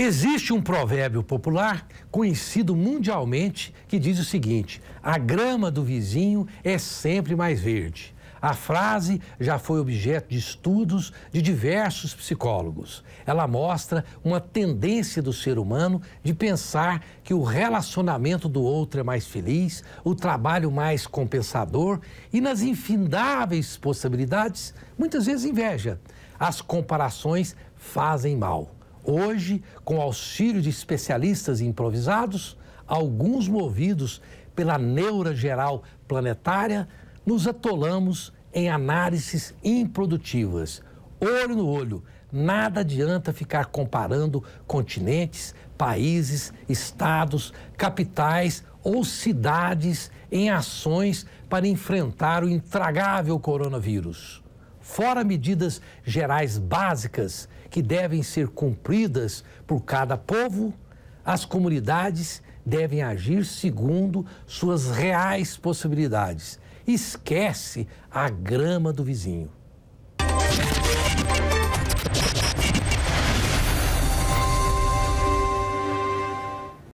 Existe um provérbio popular conhecido mundialmente que diz o seguinte: a grama do vizinho é sempre mais verde. A frase já foi objeto de estudos de diversos psicólogos. Ela mostra uma tendência do ser humano de pensar que o relacionamento do outro é mais feliz, o trabalho mais compensador e, nas infindáveis possibilidades, muitas vezes inveja. As comparações fazem mal. Hoje, com auxílio de especialistas improvisados, alguns movidos pela neura geral planetária, nos atolamos em análises improdutivas. Olho no olho, nada adianta ficar comparando continentes, países, estados, capitais ou cidades em ações para enfrentar o intragável coronavírus fora medidas gerais básicas que devem ser cumpridas por cada povo, as comunidades devem agir segundo suas reais possibilidades. Esquece a grama do vizinho.